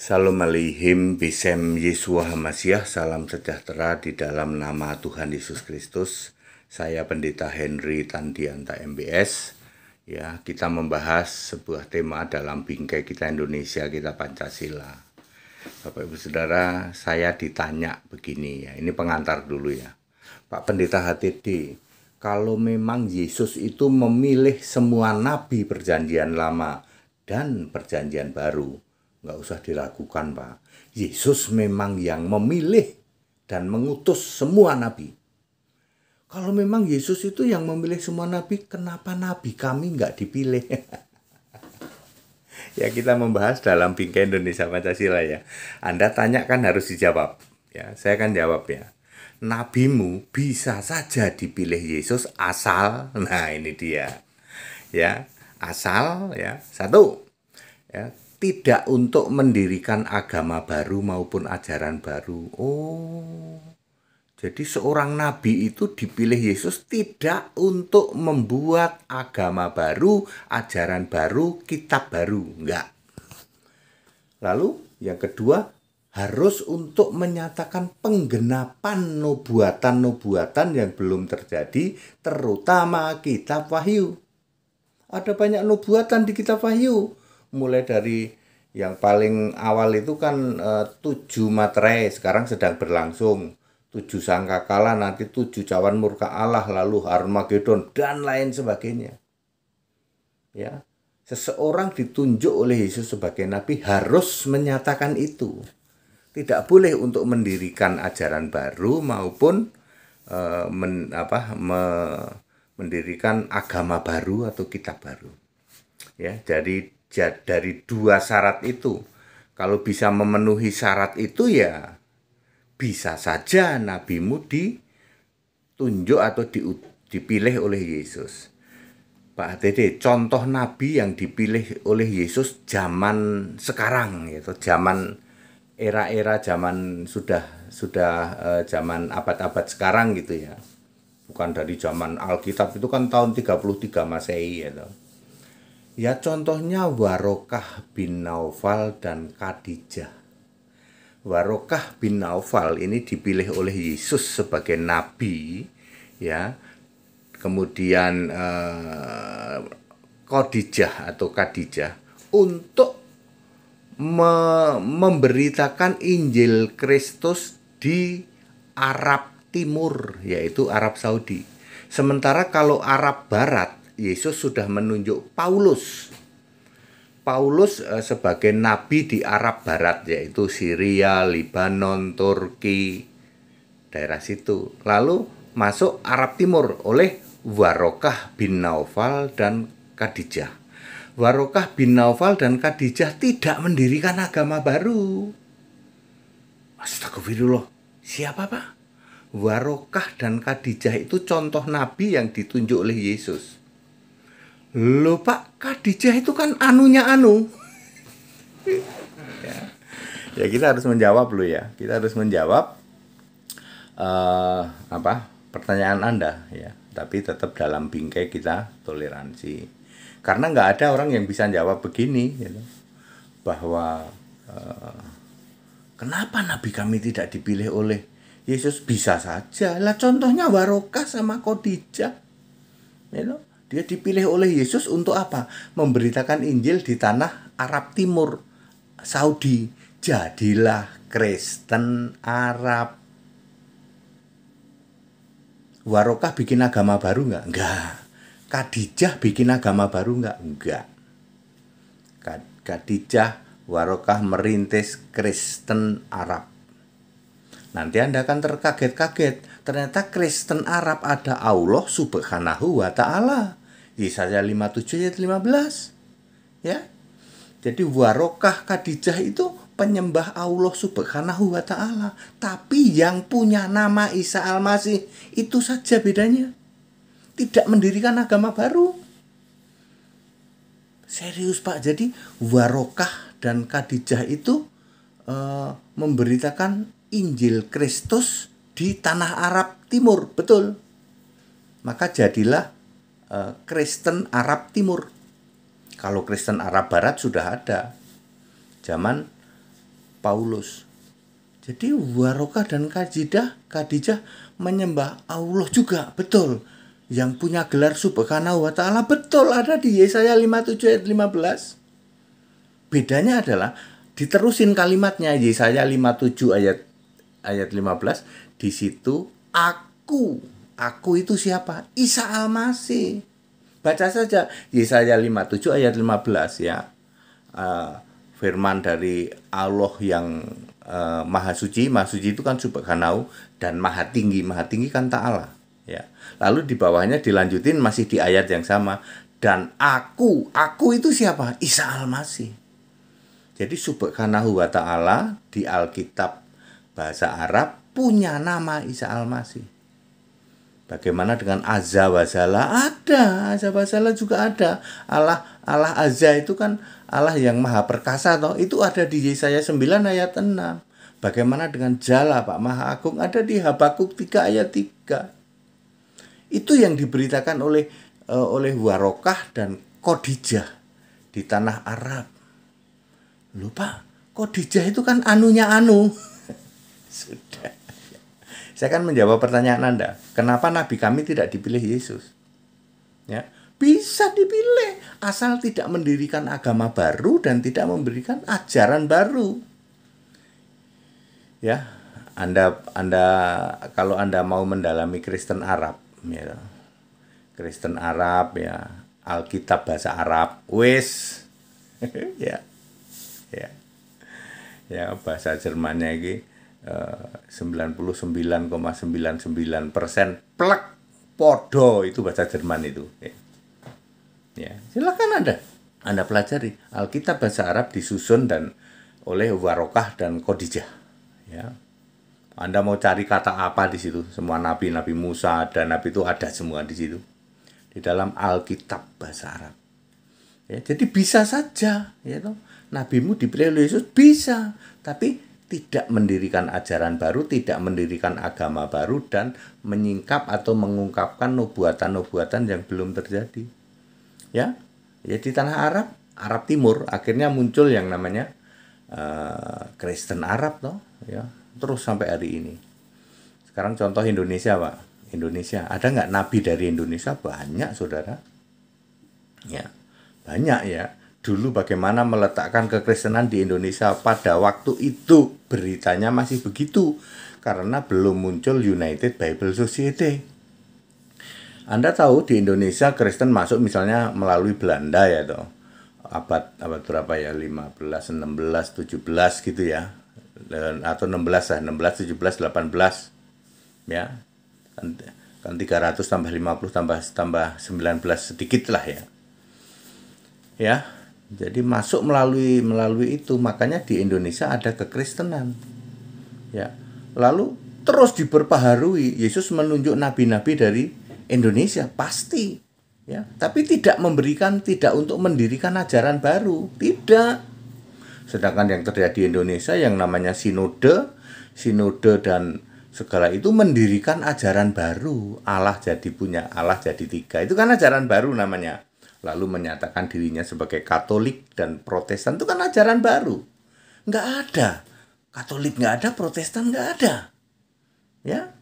Salam aleihim, bisem Yesua Hamasyah, salam sejahtera di dalam nama Tuhan Yesus Kristus. Saya Pendeta Henry Tandianta MBS. Ya, kita membahas sebuah tema dalam bingkai kita Indonesia, kita Pancasila. Bapak Ibu Saudara, saya ditanya begini ya, ini pengantar dulu ya. Pak Pendeta HTD, kalau memang Yesus itu memilih semua nabi perjanjian lama dan perjanjian baru, nggak usah diragukan Pak. Yesus memang yang memilih dan mengutus semua nabi. Kalau memang Yesus itu yang memilih semua nabi, kenapa nabi kami nggak dipilih? ya kita membahas dalam bingkai Indonesia Pancasila ya. Anda tanya kan harus dijawab. Ya, saya akan jawab ya. Nabimu bisa saja dipilih Yesus asal, nah ini dia, ya asal ya satu, ya tidak untuk mendirikan agama baru maupun ajaran baru. Oh, jadi seorang nabi itu dipilih Yesus tidak untuk membuat agama baru, ajaran baru, kitab baru, enggak. Lalu yang kedua harus untuk menyatakan penggenapan nubuatan-nubuatan yang belum terjadi, terutama kitab Wahyu. Ada banyak nubuatan di kitab Wahyu, mulai dari yang paling awal itu kan eh, tujuh materai sekarang sedang berlangsung tujuh sangka sangkakala nanti tujuh cawan murka Allah lalu Armageddon dan lain sebagainya ya seseorang ditunjuk oleh Yesus sebagai nabi harus menyatakan itu tidak boleh untuk mendirikan ajaran baru maupun uh, men, apa me, mendirikan agama baru atau kitab baru ya jadi dari dua syarat itu kalau bisa memenuhi syarat itu ya bisa saja nabimu ditunjuk atau dipilih oleh Yesus. Pak Dede, contoh nabi yang dipilih oleh Yesus zaman sekarang yaitu zaman era-era zaman sudah sudah eh, zaman abad-abad sekarang gitu ya. Bukan dari zaman Alkitab itu kan tahun 33 Masehi ya. Gitu. Ya contohnya Warokah bin Naufal dan Khadijah. Warokah bin Naufal ini dipilih oleh Yesus sebagai nabi ya. Kemudian eh, Khadijah atau Khadijah untuk me memberitakan Injil Kristus di Arab Timur yaitu Arab Saudi. Sementara kalau Arab Barat Yesus sudah menunjuk Paulus. Paulus eh, sebagai nabi di Arab Barat yaitu Syria, Lebanon, Turki, daerah situ. Lalu masuk Arab Timur oleh Warokah bin Naufal dan Khadijah. Warokah bin Naufal dan Khadijah tidak mendirikan agama baru. Astagfirullah. Siapa Pak? Warokah dan Khadijah itu contoh nabi yang ditunjuk oleh Yesus. Loh Pak, Khadijah itu kan anunya anu. ya. ya kita harus menjawab lu ya. Kita harus menjawab uh, apa pertanyaan Anda ya. Tapi tetap dalam bingkai kita toleransi. Karena nggak ada orang yang bisa jawab begini gitu. Bahwa uh, kenapa nabi kami tidak dipilih oleh Yesus bisa saja. Lah contohnya Barokah sama Khadijah. You gitu. know? Dia dipilih oleh Yesus untuk apa? Memberitakan Injil di tanah Arab Timur, Saudi. Jadilah Kristen Arab. Warokah bikin agama baru nggak? Enggak. Kadijah bikin agama baru nggak? Enggak. Kadijah Warokah merintis Kristen Arab. Nanti Anda akan terkaget-kaget. Ternyata Kristen Arab ada Allah subhanahu wa ta'ala. Yesaya 57 ayat 15. Ya. Jadi warokah Khadijah itu penyembah Allah Subhanahu wa taala, tapi yang punya nama Isa Al-Masih itu saja bedanya. Tidak mendirikan agama baru. Serius Pak, jadi warokah dan Khadijah itu e, memberitakan Injil Kristus di tanah Arab Timur, betul. Maka jadilah Eh, Kristen Arab Timur. Kalau Kristen Arab Barat sudah ada. Zaman Paulus. Jadi Warokah dan Kajidah, Kadijah menyembah Allah juga, betul. Yang punya gelar subhanahu wa ta'ala, betul ada di Yesaya 57 ayat 15. Bedanya adalah diterusin kalimatnya Yesaya 57 ayat ayat 15 di situ aku Aku itu siapa? Isa masih. Baca saja Yesaya 57 ayat 15 ya. Uh, firman dari Allah yang uh, maha suci, maha suci itu kan subhanahu dan maha tinggi, maha tinggi kan ta'ala ya. Lalu di bawahnya dilanjutin masih di ayat yang sama dan aku, aku itu siapa? Isa Al-Masih. Jadi subhanahu wa ta'ala di Alkitab bahasa Arab punya nama Isa Al-Masih. Bagaimana dengan azza wa wazala? Ada, azza wa wazala juga ada. Allah Allah azza itu kan Allah yang maha perkasa toh. Itu ada di Yesaya 9 ayat 6. Bagaimana dengan jala Pak Maha Agung? Ada di Habakuk 3 ayat 3. Itu yang diberitakan oleh eh, oleh Warokah dan Kodijah di tanah Arab. Lupa, Kodijah itu kan anunya anu. Sudah. Saya akan menjawab pertanyaan Anda. Kenapa nabi kami tidak dipilih Yesus? Ya, bisa dipilih asal tidak mendirikan agama baru dan tidak memberikan ajaran baru. Ya, Anda Anda kalau Anda mau mendalami Kristen Arab, ya. Kristen Arab ya, Alkitab bahasa Arab, wis. ya. Ya. Ya, bahasa Jermannya iki 99,99 persen plek podo itu bahasa Jerman itu ya. ya. silakan anda anda pelajari Alkitab bahasa Arab disusun dan oleh Warokah dan Kodijah ya anda mau cari kata apa di situ semua nabi nabi Musa dan nabi itu ada semua di situ di dalam Alkitab bahasa Arab ya jadi bisa saja ya toh nabimu dipilih oleh Yesus bisa tapi tidak mendirikan ajaran baru, tidak mendirikan agama baru, dan menyingkap atau mengungkapkan nubuatan-nubuatan yang belum terjadi. Ya, ya di tanah Arab, Arab Timur, akhirnya muncul yang namanya uh, Kristen Arab, toh, ya, terus sampai hari ini. Sekarang contoh Indonesia, Pak. Indonesia, ada nggak nabi dari Indonesia? Banyak, saudara. Ya, banyak ya dulu bagaimana meletakkan kekristenan di Indonesia pada waktu itu beritanya masih begitu karena belum muncul United Bible Society. Anda tahu di Indonesia Kristen masuk misalnya melalui Belanda ya toh. Abad abad berapa ya? 15, 16, 17 gitu ya. Atau 16 lah, 16, 17, 18. Ya. Kan 300 tambah 50 tambah tambah 19 sedikit lah ya. Ya, jadi masuk melalui melalui itu makanya di Indonesia ada kekristenan. Ya. Lalu terus diperbaharui Yesus menunjuk nabi-nabi dari Indonesia pasti ya tapi tidak memberikan tidak untuk mendirikan ajaran baru tidak sedangkan yang terjadi di Indonesia yang namanya sinode sinode dan segala itu mendirikan ajaran baru Allah jadi punya Allah jadi tiga itu kan ajaran baru namanya lalu menyatakan dirinya sebagai Katolik dan Protestan itu kan ajaran baru. Nggak ada. Katolik nggak ada, Protestan nggak ada. Ya,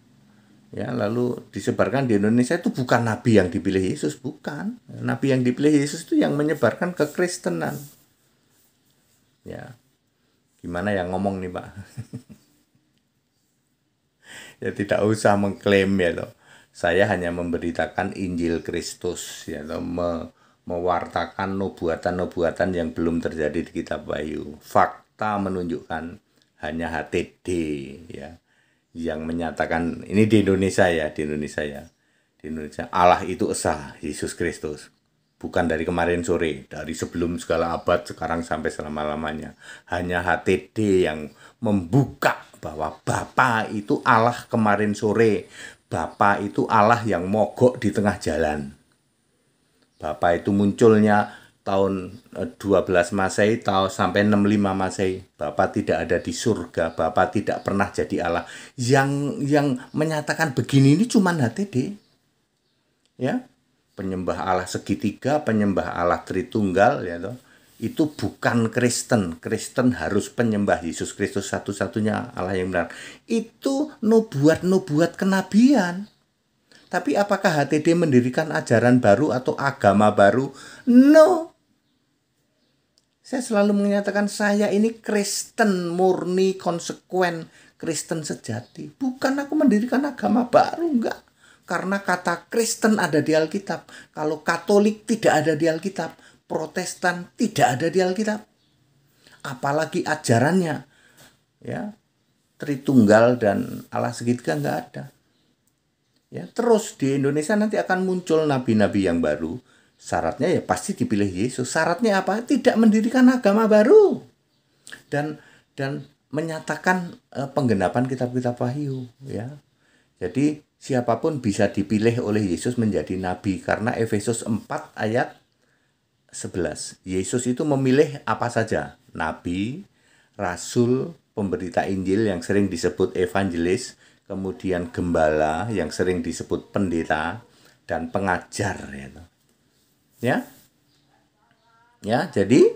ya lalu disebarkan di Indonesia itu bukan nabi yang dipilih Yesus bukan nabi yang dipilih Yesus itu yang menyebarkan kekristenan ya gimana yang ngomong nih pak ya tidak usah mengklaim ya loh saya hanya memberitakan Injil Kristus ya loh me mewartakan nubuatan-nubuatan yang belum terjadi di kitab Bayu Fakta menunjukkan hanya HTD ya yang menyatakan ini di Indonesia ya, di Indonesia ya. Di Indonesia Allah itu esa Yesus Kristus. Bukan dari kemarin sore, dari sebelum segala abad sekarang sampai selama-lamanya. Hanya HTD yang membuka bahwa Bapa itu Allah kemarin sore. Bapa itu Allah yang mogok di tengah jalan Bapak itu munculnya tahun 12 eh, Masehi tahun sampai 65 Masehi. Bapak tidak ada di surga, bapak tidak pernah jadi Allah. Yang yang menyatakan begini ini cuman HTD. Ya. Penyembah Allah segitiga, penyembah Allah Tritunggal ya toh. Itu bukan Kristen. Kristen harus penyembah Yesus Kristus satu-satunya Allah yang benar. Itu nubuat-nubuat kenabian. Tapi apakah HTD mendirikan ajaran baru atau agama baru? No. Saya selalu menyatakan saya ini Kristen murni, konsekuen, Kristen sejati. Bukan aku mendirikan agama baru, enggak. Karena kata Kristen ada di Alkitab. Kalau Katolik tidak ada di Alkitab. Protestan tidak ada di Alkitab. Apalagi ajarannya. ya Tritunggal dan Allah segitiga enggak ada. Ya, terus di Indonesia nanti akan muncul nabi-nabi yang baru. Syaratnya ya pasti dipilih Yesus. Syaratnya apa? Tidak mendirikan agama baru. Dan dan menyatakan uh, penggenapan kitab-kitab Wahyu, ya. Jadi siapapun bisa dipilih oleh Yesus menjadi nabi karena Efesus 4 ayat 11. Yesus itu memilih apa saja? Nabi, rasul, pemberita Injil yang sering disebut evangelis, kemudian gembala yang sering disebut pendeta dan pengajar ya. Ya. Ya, jadi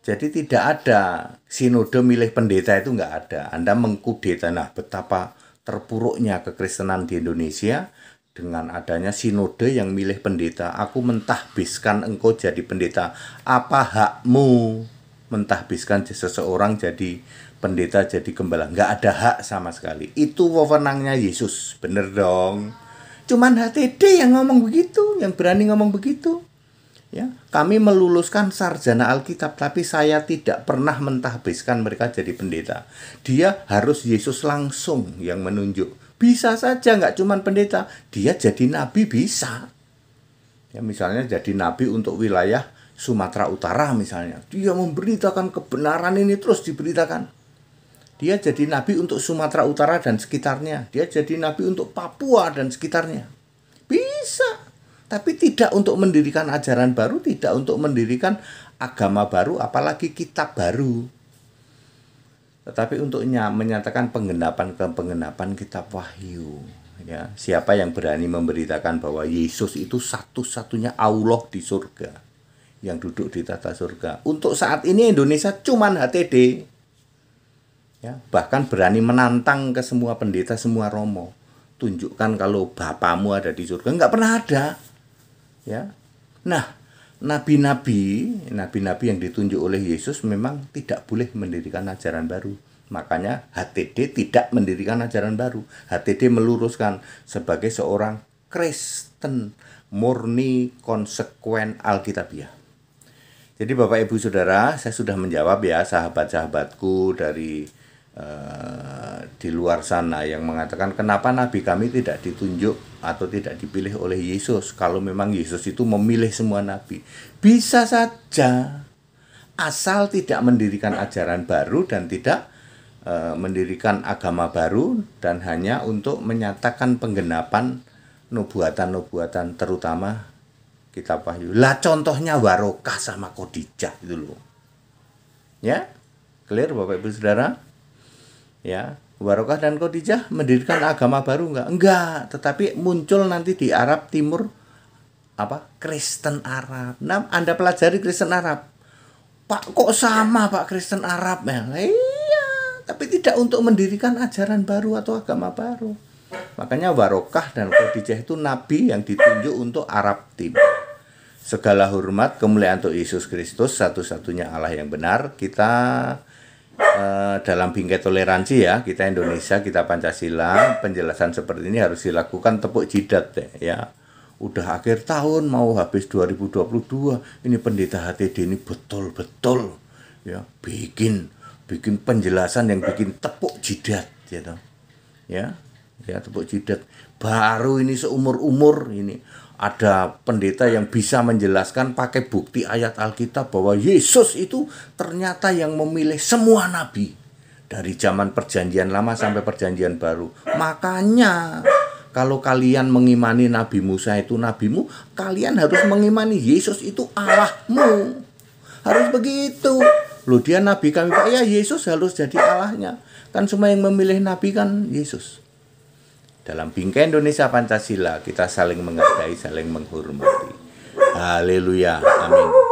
jadi tidak ada sinode milih pendeta itu nggak ada. Anda mengkudeta nah betapa terpuruknya kekristenan di Indonesia dengan adanya sinode yang milih pendeta. Aku mentahbiskan engkau jadi pendeta. Apa hakmu mentahbiskan seseorang jadi pendeta jadi gembala nggak ada hak sama sekali itu wewenangnya Yesus bener dong cuman HTD yang ngomong begitu yang berani ngomong begitu ya kami meluluskan sarjana Alkitab tapi saya tidak pernah mentahbiskan mereka jadi pendeta dia harus Yesus langsung yang menunjuk bisa saja nggak cuman pendeta dia jadi nabi bisa ya misalnya jadi nabi untuk wilayah Sumatera Utara misalnya dia memberitakan kebenaran ini terus diberitakan dia jadi nabi untuk Sumatera Utara dan sekitarnya. Dia jadi nabi untuk Papua dan sekitarnya. Bisa. Tapi tidak untuk mendirikan ajaran baru, tidak untuk mendirikan agama baru, apalagi kitab baru. Tetapi untuk menyatakan penggenapan ke penggenapan kitab wahyu. Ya, siapa yang berani memberitakan bahwa Yesus itu satu-satunya Allah di surga yang duduk di tata surga. Untuk saat ini Indonesia cuman HTD ya bahkan berani menantang ke semua pendeta semua romo tunjukkan kalau bapamu ada di surga nggak pernah ada ya nah nabi-nabi nabi-nabi yang ditunjuk oleh Yesus memang tidak boleh mendirikan ajaran baru makanya HTD tidak mendirikan ajaran baru HTD meluruskan sebagai seorang Kristen murni konsekuen Alkitabiah jadi Bapak Ibu Saudara, saya sudah menjawab ya sahabat-sahabatku dari Eh, di luar sana yang mengatakan kenapa nabi kami tidak ditunjuk atau tidak dipilih oleh Yesus kalau memang Yesus itu memilih semua nabi bisa saja asal tidak mendirikan ajaran baru dan tidak e, mendirikan agama baru dan hanya untuk menyatakan penggenapan nubuatan-nubuatan terutama kitab wahyu. Lah contohnya Warokah sama Kodijah itu loh. Ya? Clear Bapak Ibu Saudara? ya Barokah dan Khadijah mendirikan agama baru enggak? Enggak, tetapi muncul nanti di Arab Timur apa? Kristen Arab. Nah, Anda pelajari Kristen Arab. Pak kok sama Pak Kristen Arab ya? Iya, tapi tidak untuk mendirikan ajaran baru atau agama baru. Makanya Barokah dan Khadijah itu nabi yang ditunjuk untuk Arab Timur. Segala hormat kemuliaan untuk Yesus Kristus, satu-satunya Allah yang benar. Kita Eh, dalam bingkai toleransi ya kita Indonesia kita Pancasila penjelasan seperti ini harus dilakukan tepuk jidat ya udah akhir tahun mau habis 2022 ini pendeta HTD ini betul-betul ya bikin bikin penjelasan yang bikin tepuk jidat ya ya ya tepuk jidat baru ini seumur umur ini ada pendeta yang bisa menjelaskan pakai bukti ayat Alkitab bahwa Yesus itu ternyata yang memilih semua nabi dari zaman perjanjian lama sampai perjanjian baru. Makanya kalau kalian mengimani Nabi Musa itu nabimu, kalian harus mengimani Yesus itu Allahmu. Harus begitu. Loh dia nabi kami Pak, ya Yesus harus jadi Allahnya. Kan semua yang memilih nabi kan Yesus. Dalam bingkai Indonesia Pancasila, kita saling menghargai, saling menghormati. Haleluya. Amin.